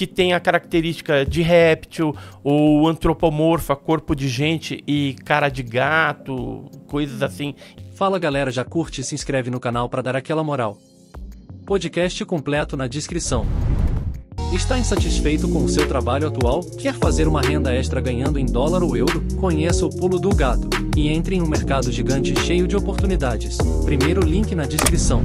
que tem a característica de réptil ou antropomorfa, corpo de gente e cara de gato, coisas assim. Fala galera, já curte e se inscreve no canal para dar aquela moral. Podcast completo na descrição. Está insatisfeito com o seu trabalho atual? Quer fazer uma renda extra ganhando em dólar ou euro? Conheça o Pulo do Gato e entre em um mercado gigante cheio de oportunidades. Primeiro link na descrição.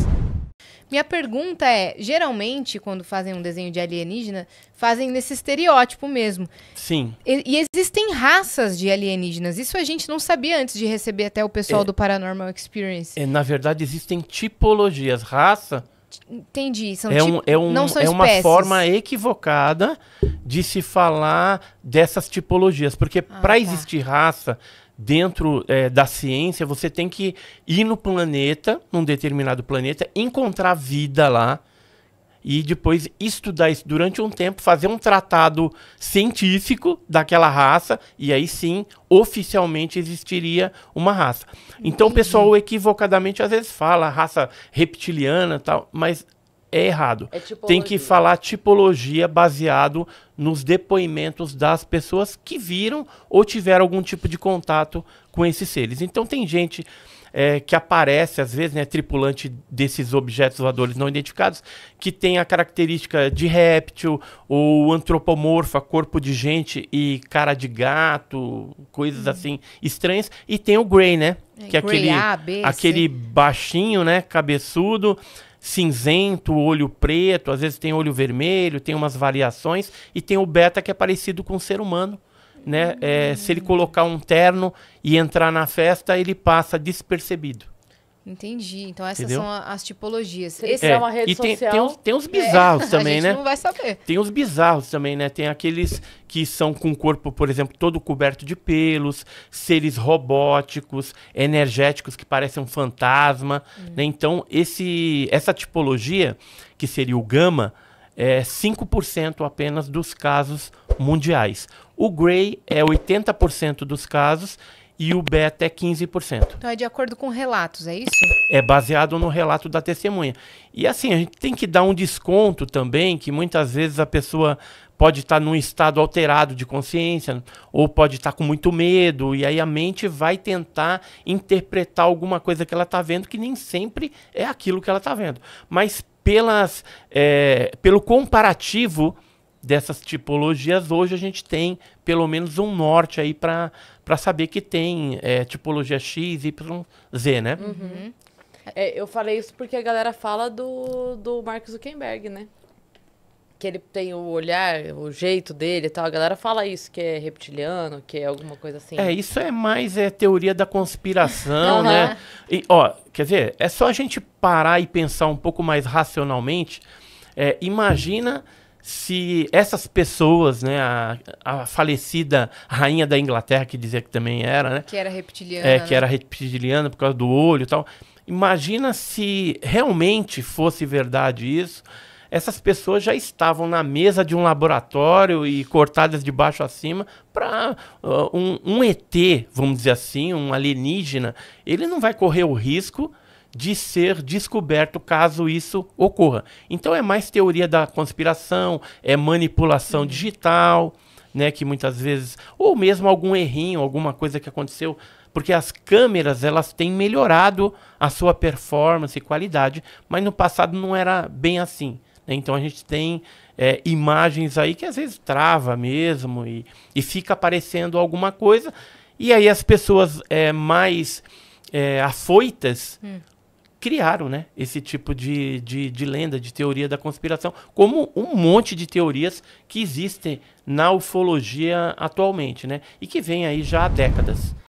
Minha pergunta é: geralmente, quando fazem um desenho de alienígena, fazem nesse estereótipo mesmo. Sim. E, e existem raças de alienígenas. Isso a gente não sabia antes de receber até o pessoal é, do Paranormal Experience. É, na verdade, existem tipologias. Raça. Entendi. São é um, tipo, é um, não são é uma forma equivocada de se falar dessas tipologias. Porque ah, para tá. existir raça, dentro é, da ciência, você tem que ir no planeta, num determinado planeta, encontrar vida lá e depois estudar isso durante um tempo, fazer um tratado científico daquela raça e aí sim, oficialmente existiria uma raça. Então, o pessoal equivocadamente às vezes fala raça reptiliana, tal, mas é errado. É Tem que falar tipologia baseado nos depoimentos das pessoas que viram ou tiveram algum tipo de contato com esses seres. Então tem gente é, que aparece, às vezes, né, tripulante desses objetos voadores não identificados, que tem a característica de réptil ou antropomorfa, corpo de gente e cara de gato, coisas uhum. assim estranhas. E tem o Grey, né? É, que é aquele, a, B, aquele baixinho, né? Cabeçudo, cinzento, olho preto, às vezes tem olho vermelho, tem umas variações. E tem o beta que é parecido com o ser humano. Né? É, se ele hum. colocar um terno e entrar na festa, ele passa despercebido. Entendi. Então essas Entendeu? são as tipologias. Esse é, é uma rede e tem, social. Tem uns, tem uns bizarros é. também, né? não vai saber. Tem uns bizarros também, né? Tem aqueles que são com o corpo, por exemplo, todo coberto de pelos, seres robóticos, energéticos que parecem um fantasma, hum. né? Então esse essa tipologia que seria o gama é 5% apenas dos casos mundiais. O gray é 80% dos casos e o beta é 15%. Então é de acordo com relatos, é isso? É baseado no relato da testemunha. E assim, a gente tem que dar um desconto também, que muitas vezes a pessoa pode estar tá num estado alterado de consciência, ou pode estar tá com muito medo, e aí a mente vai tentar interpretar alguma coisa que ela está vendo, que nem sempre é aquilo que ela está vendo. Mas pelas, é, pelo comparativo dessas tipologias, hoje a gente tem pelo menos um norte aí para saber que tem é, tipologia X, Y, Z, né? Uhum. É, eu falei isso porque a galera fala do, do Mark Zuckerberg, né? Que ele tem o olhar, o jeito dele e tal. A galera fala isso, que é reptiliano, que é alguma coisa assim. É, isso é mais é, teoria da conspiração, uhum. né? E, ó, quer dizer, é só a gente parar e pensar um pouco mais racionalmente. É, imagina... Uhum se essas pessoas, né, a, a, falecida rainha da Inglaterra, que dizia que também era, né? Que era reptiliana. É, que né? era reptiliana por causa do olho e tal. Imagina se realmente fosse verdade isso. Essas pessoas já estavam na mesa de um laboratório e cortadas de baixo a cima para uh, um, um ET, vamos dizer assim, um alienígena. Ele não vai correr o risco de ser descoberto caso isso ocorra. Então é mais teoria da conspiração, é manipulação uhum. digital, né, que muitas vezes ou mesmo algum errinho, alguma coisa que aconteceu, porque as câmeras elas têm melhorado a sua performance e qualidade, mas no passado não era bem assim. Né? Então a gente tem é, imagens aí que às vezes trava mesmo e, e fica aparecendo alguma coisa e aí as pessoas é, mais é, afoitas hum criaram né, esse tipo de, de, de lenda, de teoria da conspiração, como um monte de teorias que existem na ufologia atualmente, né? E que vem aí já há décadas.